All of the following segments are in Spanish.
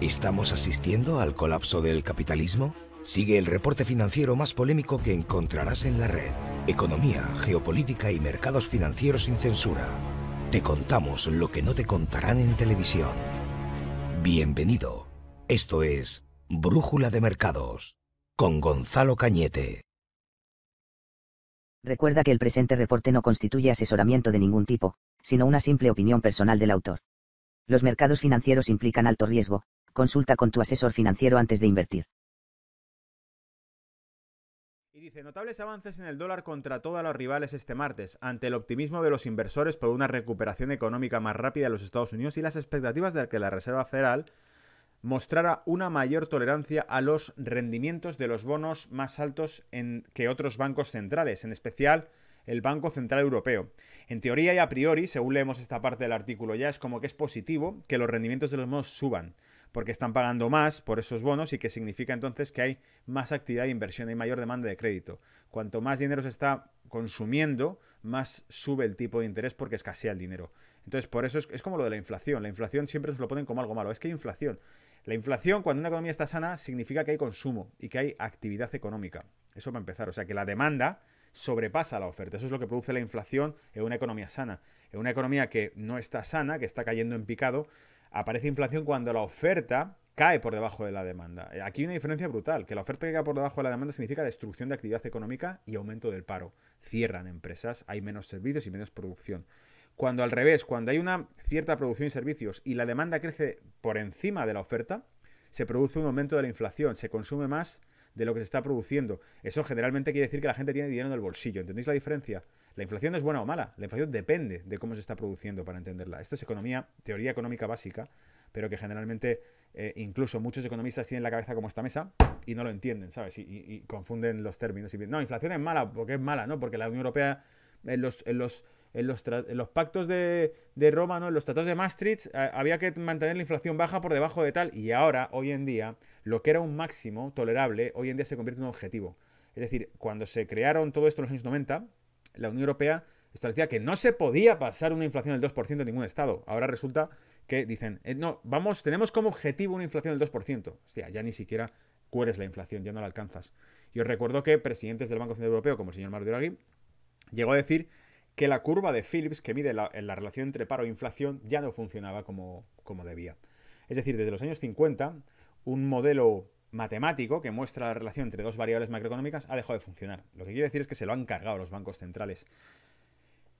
¿Estamos asistiendo al colapso del capitalismo? Sigue el reporte financiero más polémico que encontrarás en la red. Economía, geopolítica y mercados financieros sin censura. Te contamos lo que no te contarán en televisión. Bienvenido. Esto es Brújula de Mercados con Gonzalo Cañete. Recuerda que el presente reporte no constituye asesoramiento de ningún tipo, sino una simple opinión personal del autor. Los mercados financieros implican alto riesgo, Consulta con tu asesor financiero antes de invertir. Y dice, notables avances en el dólar contra todos los rivales este martes, ante el optimismo de los inversores por una recuperación económica más rápida en los Estados Unidos y las expectativas de que la Reserva Federal mostrara una mayor tolerancia a los rendimientos de los bonos más altos que otros bancos centrales, en especial el Banco Central Europeo. En teoría y a priori, según leemos esta parte del artículo ya, es como que es positivo que los rendimientos de los bonos suban porque están pagando más por esos bonos y que significa entonces que hay más actividad de inversión, y mayor demanda de crédito. Cuanto más dinero se está consumiendo, más sube el tipo de interés porque escasea el dinero. Entonces, por eso es, como lo de la inflación. La inflación siempre se lo ponen como algo malo. Es que hay inflación. La inflación, cuando una economía está sana, significa que hay consumo y que hay actividad económica. Eso para empezar. O sea, que la demanda sobrepasa la oferta. Eso es lo que produce la inflación en una economía sana. En una economía que no está sana, que está cayendo en picado, aparece inflación cuando la oferta cae por debajo de la demanda. Eh, aquí hay una diferencia brutal, que la oferta que cae por debajo de la demanda significa destrucción de actividad económica y aumento del paro. Cierran empresas, hay menos servicios y menos producción. Cuando al revés, cuando hay una cierta producción y servicios y la demanda crece por encima de la oferta, se produce un aumento de la inflación, se consume más de lo que se está produciendo. Eso generalmente quiere decir que la gente tiene dinero en el bolsillo. ¿Entendéis la diferencia? La inflación no es buena o mala. La inflación depende de cómo se está produciendo para entenderla. Esto es economía, teoría económica básica, pero que generalmente eh, incluso muchos economistas tienen la cabeza como esta mesa y no lo entienden, ¿sabes? Y, confunden los términos. Y, no, inflación es mala porque es mala, ¿no? Porque la Unión Europea los, en los en los, pactos de, de, Roma, en los tratados de Maastricht, eh, había que mantener la inflación baja por debajo de tal, y ahora, hoy en día, lo que era un máximo tolerable, hoy en día se convierte en un objetivo. Es decir, cuando se crearon todo esto en los años 90, la Unión Europea establecía que no se podía pasar una inflación del 2% en ningún estado. Ahora resulta que dicen, eh, no, vamos, tenemos como objetivo una inflación del 2%. Hostia, ya ni siquiera cueres la inflación, ya no la alcanzas. Y os recuerdo que presidentes del Banco Central Europeo, como el señor Mario Draghi, llegó a decir que la curva de Phillips que mide la, relación entre paro e inflación ya no funcionaba como, como debía. Es decir, desde los años 50, un modelo matemático que muestra la relación entre dos variables macroeconómicas ha dejado de funcionar. Lo que quiere decir es que se lo han cargado los bancos centrales.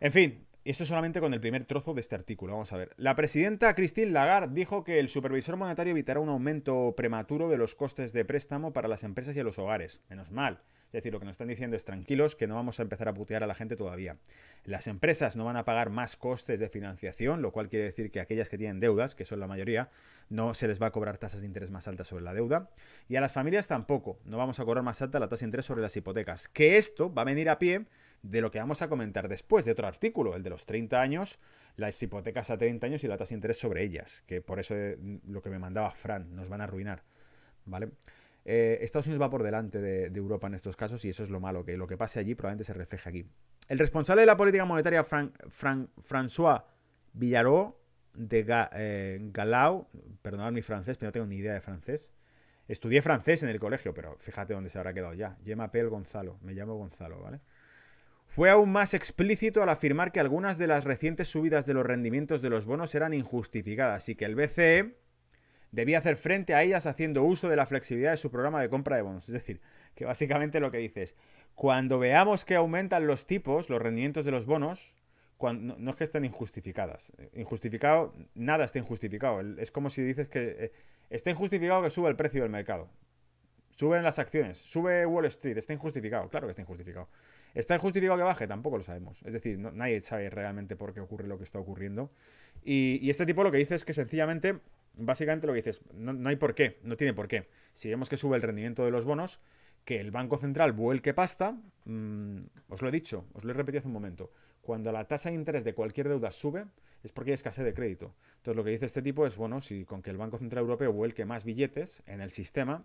En fin, esto solamente con el primer trozo de este artículo. Vamos a ver. La presidenta Christine Lagarde dijo que el supervisor monetario evitará un aumento prematuro de los costes de préstamo para las empresas y a los hogares. Menos mal. Es decir, lo que nos están diciendo es tranquilos que no vamos a empezar a putear a la gente todavía. Las empresas no van a pagar más costes de financiación, lo cual quiere decir que aquellas que tienen deudas, que son la mayoría, no se les va a cobrar tasas de interés más altas sobre la deuda. Y a las familias tampoco, no vamos a cobrar más alta la tasa de interés sobre las hipotecas. Que esto va a venir a pie de lo que vamos a comentar después, de otro artículo, el de los 30 años, las hipotecas a 30 años y la tasa de interés sobre ellas, que por eso eh, lo que me mandaba Fran, nos van a arruinar. ¿Vale? Eh, Estados Unidos va por delante de, Europa en estos casos y eso es lo malo, que lo que pase allí probablemente se refleje aquí. El responsable de la política monetaria, François Villaró de eh, Galau, perdonad mi francés, pero no tengo ni idea de francés. Estudié francés en el colegio, pero fíjate dónde se habrá quedado ya. Yema Pel Gonzalo, me llamo Gonzalo, ¿vale? Fue aún más explícito al afirmar que algunas de las recientes subidas de los rendimientos de los bonos eran injustificadas y que el BCE debía hacer frente a ellas haciendo uso de la flexibilidad de su programa de compra de bonos. Es decir, que básicamente lo que dice es cuando veamos que aumentan los tipos, los rendimientos de los bonos, cuando, no, es que estén injustificadas. Injustificado, nada está injustificado. Es como si dices que esté eh, está injustificado que suba el precio del mercado. Suben las acciones, sube Wall Street, está injustificado, claro que está injustificado. ¿Está injustificado que baje? Tampoco lo sabemos. Es decir, nadie sabe realmente por qué ocurre lo que está ocurriendo. y este tipo lo que dice es que sencillamente básicamente lo que dices, no, no hay por qué, no tiene por qué. Si vemos que sube el rendimiento de los bonos, que el Banco Central vuelque pasta, mm, os lo he dicho, os lo he repetido hace un momento, cuando la tasa de interés de cualquier deuda sube es porque hay escasez de crédito. Entonces lo que dice este tipo es, bueno, si con que el Banco Central Europeo vuelque más billetes en el sistema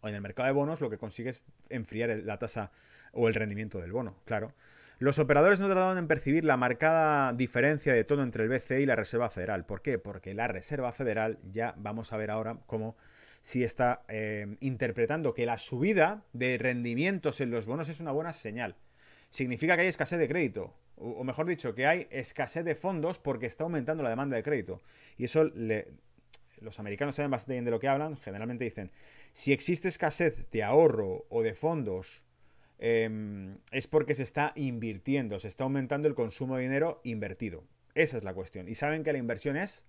o en el mercado de bonos, lo que consigue es enfriar la tasa o el rendimiento del bono, claro. Los operadores no trataban en percibir la marcada diferencia de tono entre el BCE y la Reserva Federal. ¿Por qué? Porque la Reserva Federal, ya vamos a ver ahora cómo si está eh, interpretando que la subida de rendimientos en los bonos es una buena señal. Significa que hay escasez de crédito, o mejor dicho, que hay escasez de fondos porque está aumentando la demanda de crédito. Y eso le, los americanos saben bastante bien de lo que hablan, generalmente dicen, si existe escasez de ahorro o de fondos Em, es porque se está invirtiendo, se está aumentando el consumo de dinero invertido. Esa es la cuestión. Y saben que la inversión es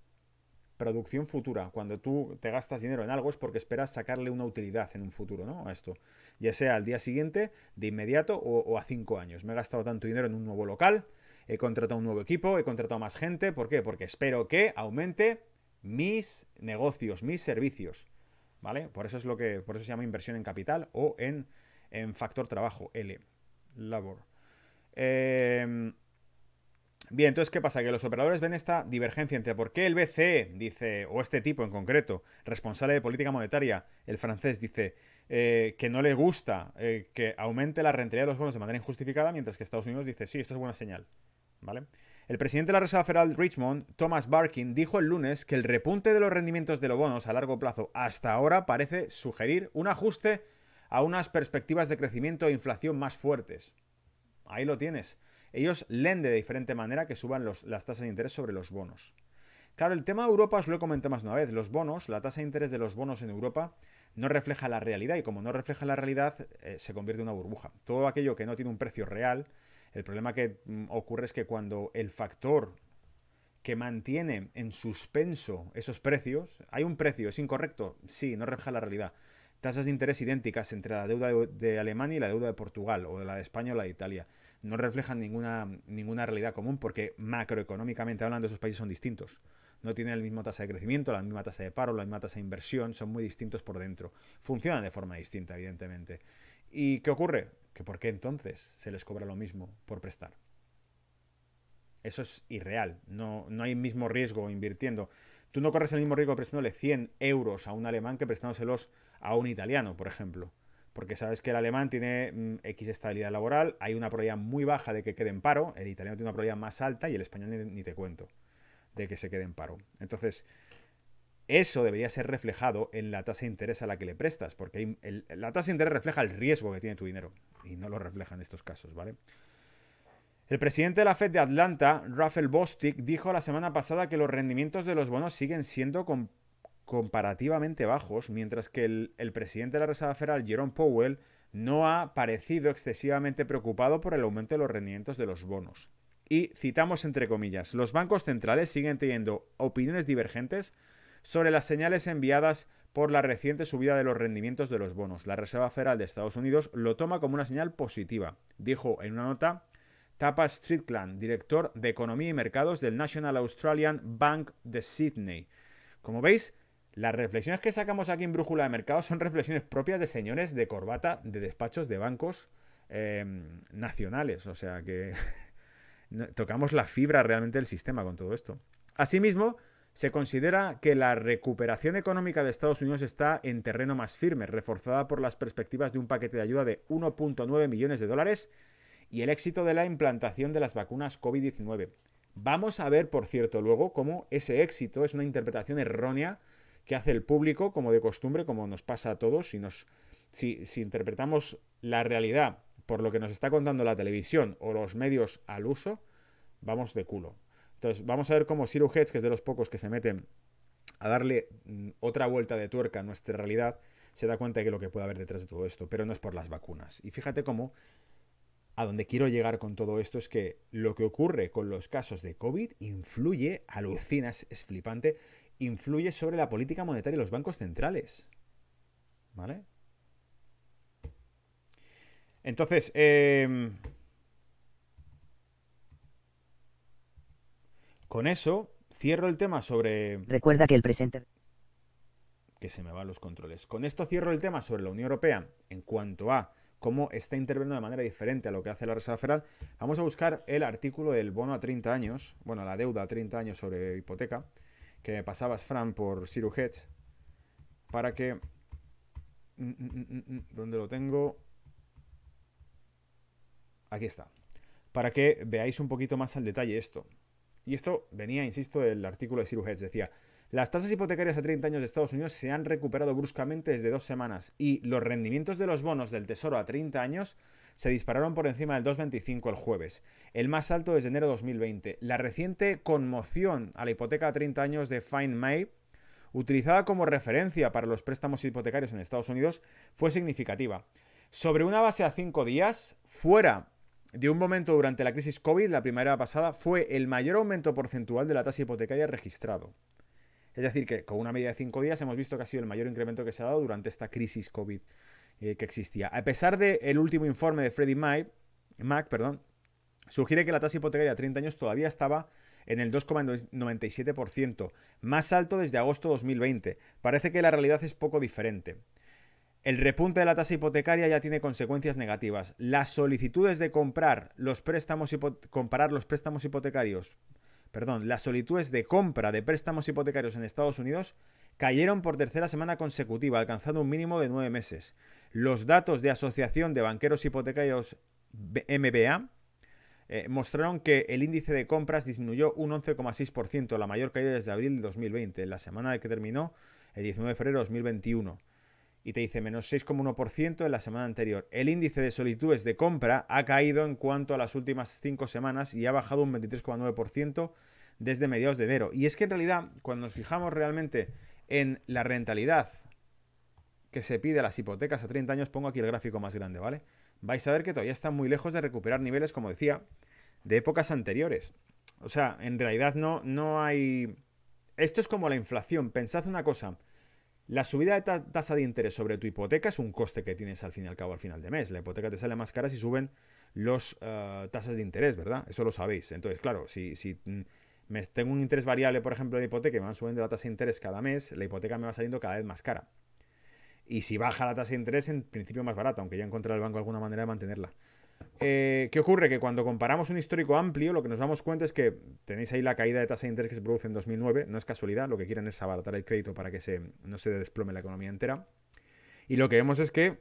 producción futura. Cuando tú te gastas dinero en algo es porque esperas sacarle una utilidad en un futuro, ¿no? A esto. Ya sea al día siguiente, de inmediato o, o a cinco años. Me he gastado tanto dinero en un nuevo local, he contratado un nuevo equipo, he contratado más gente. ¿Por qué? Porque espero que aumente mis negocios, mis servicios. ¿Vale? Por eso es lo que. Por eso se llama inversión en capital o en en factor trabajo, L, labor. Em, bien, entonces, ¿qué pasa? Que los operadores ven esta divergencia entre por qué el BCE dice, o este tipo en concreto, responsable de política monetaria, el francés, dice eh, que no le gusta eh, que aumente la rentabilidad de los bonos de manera injustificada, mientras que Estados Unidos dice, sí, esto es buena señal. ¿Vale? El presidente de la Reserva Federal Richmond, Thomas Barkin, dijo el lunes que el repunte de los rendimientos de los bonos a largo plazo hasta ahora parece sugerir un ajuste a unas perspectivas de crecimiento e inflación más fuertes. Ahí lo tienes. Ellos leen de diferente manera que suban las tasas de interés sobre los bonos. Claro, el tema de Europa os lo he comentado más una vez. Los bonos, la tasa de interés de los bonos en Europa no refleja la realidad y como no refleja la realidad eh, se convierte en una burbuja. Todo aquello que no tiene un precio real, el problema que mm, ocurre es que cuando el factor que mantiene en suspenso esos precios, hay un precio, es incorrecto, sí, no refleja la realidad, tasas de interés idénticas entre la deuda de Alemania y la deuda de Portugal, o de la de España o la de Italia. No reflejan ninguna, ninguna realidad común porque macroeconómicamente hablando esos países son distintos. No tienen la misma tasa de crecimiento, la misma tasa de paro, la misma tasa de inversión, son muy distintos por dentro. Funcionan de forma distinta, evidentemente. ¿Y qué ocurre? Que por qué entonces se les cobra lo mismo por prestar. Eso es irreal, no, no hay mismo riesgo invirtiendo. Tú no corres el mismo riesgo prestándole 100 euros a un alemán que prestándoselos a un italiano, por ejemplo. Porque sabes que el alemán tiene mm, X estabilidad laboral, hay una probabilidad muy baja de que quede en paro, el italiano tiene una probabilidad más alta y el español ni, te cuento de que se quede en paro. Entonces, eso debería ser reflejado en la tasa de interés a la que le prestas, porque la tasa de interés refleja el riesgo que tiene tu dinero y no lo refleja en estos casos, ¿vale? El presidente de la Fed de Atlanta, Rafael Bostic, dijo la semana pasada que los rendimientos de los bonos siguen siendo comparativamente bajos, mientras que el presidente de la Reserva Federal, Jerome Powell, no ha parecido excesivamente preocupado por el aumento de los rendimientos de los bonos. Y citamos entre comillas, los bancos centrales siguen teniendo opiniones divergentes sobre las señales enviadas por la reciente subida de los rendimientos de los bonos. La Reserva Federal de Estados Unidos lo toma como una señal positiva, dijo en una nota Tapa Strickland, director de Economía y Mercados del National Australian Bank de Sydney. Como veis, las reflexiones que sacamos aquí en Brújula de Mercados son reflexiones propias de señores de corbata de despachos de bancos em, nacionales. O sea que tocamos la fibra realmente del sistema con todo esto. Asimismo, se considera que la recuperación económica de Estados Unidos está en terreno más firme, reforzada por las perspectivas de un paquete de ayuda de 1.9 millones de dólares y el éxito de la implantación de las vacunas COVID-19. Vamos a ver, por cierto, luego cómo ese éxito es una interpretación errónea que hace el público, como de costumbre, como nos pasa a todos, si, interpretamos la realidad por lo que nos está contando la televisión o los medios al uso, vamos de culo. Entonces, vamos a ver cómo Siru Hedge, que es de los pocos que se meten a darle mm, otra vuelta de tuerca a nuestra realidad, se da cuenta de que lo que puede haber detrás de todo esto, pero no es por las vacunas. Y fíjate cómo a donde quiero llegar con todo esto es que lo que ocurre con los casos de COVID influye, alucinas, es flipante, influye sobre la política monetaria de los bancos centrales. ¿Vale? Entonces, em, con eso cierro el tema sobre... Recuerda que el presente... Que se me van los controles. Con esto cierro el tema sobre la Unión Europea en cuanto a cómo está interviniendo de manera diferente a lo que hace la Reserva Federal, vamos a buscar el artículo del bono a 30 años, bueno, la deuda a 30 años sobre hipoteca, que pasabas, Fran, por Siru Hedge, para que... Mm, mm, mm, ¿Dónde lo tengo? Aquí está. Para que veáis un poquito más al detalle esto. Y esto venía, insisto, del artículo de Siru Hedge. Decía, las tasas hipotecarias a 30 años de Estados Unidos se han recuperado bruscamente desde dos semanas y los rendimientos de los bonos del Tesoro a 30 años se dispararon por encima del 2,25 el jueves, el más alto desde enero de 2020. La reciente conmoción a la hipoteca a 30 años de Fine May, utilizada como referencia para los préstamos hipotecarios en Estados Unidos, fue significativa. Sobre una base a 5 días, fuera de un momento durante la crisis COVID, la primavera pasada, fue el mayor aumento porcentual de la tasa hipotecaria registrado. Es decir, que con una media de cinco días hemos visto que ha sido el mayor incremento que se ha dado durante esta crisis COVID eh, que existía. A pesar del el último informe de Freddie Mac, perdón, sugiere que la tasa hipotecaria a 30 años todavía estaba en el 2,97%, más alto desde agosto 2020. Parece que la realidad es poco diferente. El repunte de la tasa hipotecaria ya tiene consecuencias negativas. Las solicitudes de comprar los préstamos comparar los préstamos hipotecarios perdón, las solitudes de compra de préstamos hipotecarios en Estados Unidos cayeron por tercera semana consecutiva, alcanzando un mínimo de nueve meses. Los datos de Asociación de Banqueros Hipotecarios MBA eh, mostraron que el índice de compras disminuyó un 11,6%, la mayor caída desde abril de 2020, en la semana que terminó el 19 de febrero de 2021 y te dice menos 6,1% en la semana anterior. El índice de solitudes de compra ha caído en cuanto a las últimas 5 semanas y ha bajado un 23,9% desde mediados de enero. Y es que en realidad, cuando nos fijamos realmente en la rentabilidad que se pide a las hipotecas a 30 años, pongo aquí el gráfico más grande, ¿vale? Vais a ver que todavía está muy lejos de recuperar niveles, como decía, de épocas anteriores. O sea, en realidad no, no hay... Esto es como la inflación. Pensad una cosa. La subida de tasa de interés sobre tu hipoteca es un coste que tienes al fin y al cabo al final de mes. La hipoteca te sale más cara si suben los eh, tasas de interés, ¿verdad? Eso lo sabéis. Entonces, claro, si, mm, tengo un interés variable, por ejemplo, en la hipoteca y me van subiendo la tasa de interés cada mes, la hipoteca me va saliendo cada vez más cara. Y si baja la tasa de interés, en principio más barata, aunque ya encontrará el banco alguna manera de mantenerla. Eh, ¿Qué ocurre? Que cuando comparamos un histórico amplio, lo que nos damos cuenta es que tenéis ahí la caída de tasa de interés que se produce en 2009, no es casualidad, lo que quieren es abaratar el crédito para que se, no se desplome la economía entera. Y lo que vemos es que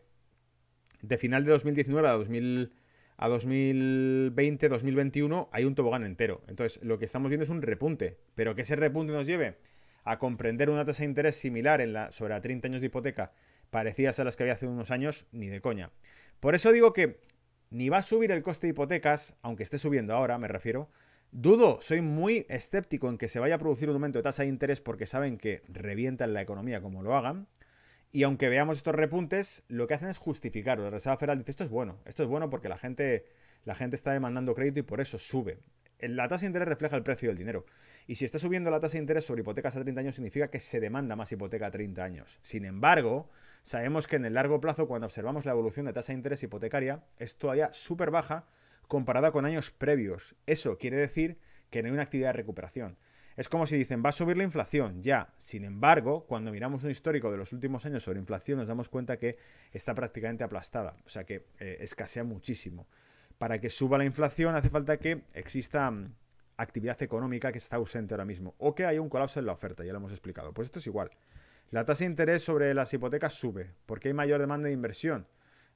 de final de 2019 a, 2000, a 2020, 2021, hay un tobogán entero. Entonces, lo que estamos viendo es un repunte, pero que ese repunte nos lleve a comprender una tasa de interés similar en la, sobre 30 años de hipoteca, parecidas a las que había hace unos años, ni de coña. Por eso digo que ni va a subir el coste de hipotecas, aunque esté subiendo ahora, me refiero. Dudo, soy muy escéptico en que se vaya a producir un aumento de tasa de interés porque saben que revientan la economía como lo hagan. Y aunque veamos estos repuntes, lo que hacen es justificarlo. La Reserva Federal dice, esto es bueno, esto es bueno porque la gente, la gente está demandando crédito y por eso sube. La tasa de interés refleja el precio del dinero. Y si está subiendo la tasa de interés sobre hipotecas a 30 años, significa que se demanda más hipoteca a 30 años. Sin embargo, sabemos que en el largo plazo, cuando observamos la evolución de tasa de interés hipotecaria, es todavía súper baja comparada con años previos. Eso quiere decir que no hay una actividad de recuperación. Es como si dicen, va a subir la inflación, ya. Sin embargo, cuando miramos un histórico de los últimos años sobre inflación, nos damos cuenta que está prácticamente aplastada, o sea que eh, escasea muchísimo. Para que suba la inflación hace falta que exista mm, actividad económica que está ausente ahora mismo, o que haya un colapso en la oferta, ya lo hemos explicado. Pues esto es igual. La tasa de interés sobre las hipotecas sube porque hay mayor demanda de inversión.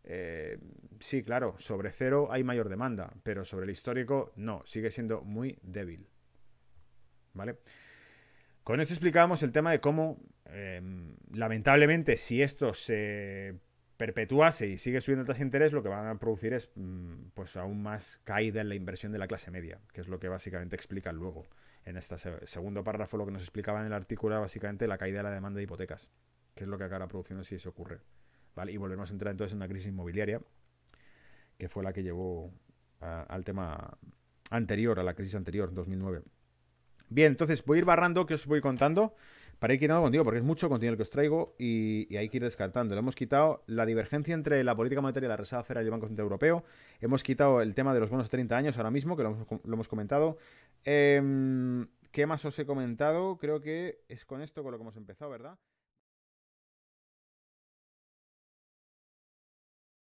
Eh, sí, claro, sobre cero hay mayor demanda, pero sobre el histórico no, sigue siendo muy débil. ¿Vale? Con esto explicábamos el tema de cómo, em, lamentablemente, si esto se perpetuase y sigue subiendo tasa de interés, lo que van a producir es mm, pues aún más caída en la inversión de la clase media, que es lo que básicamente explica luego en este segundo párrafo lo que nos explicaba en el artículo básicamente la caída de la demanda de hipotecas, que es lo que acabará produciendo si eso ocurre. ¿Vale? Y volvemos a entrar entonces en una crisis inmobiliaria, que fue la que llevó al tema anterior, a la crisis anterior, 2009. Bien, entonces voy a ir barrando, que os voy contando, para ir quitando contigo, porque es mucho contenido que os traigo y, hay que ir descartando. Le hemos quitado la divergencia entre la política monetaria, la Reserva Federal y el Banco Central Europeo. Hemos quitado el tema de los bonos de 30 años ahora mismo, que lo hemos, comentado. Em, ¿Qué más os he comentado? Creo que es con esto con lo que hemos empezado, ¿verdad?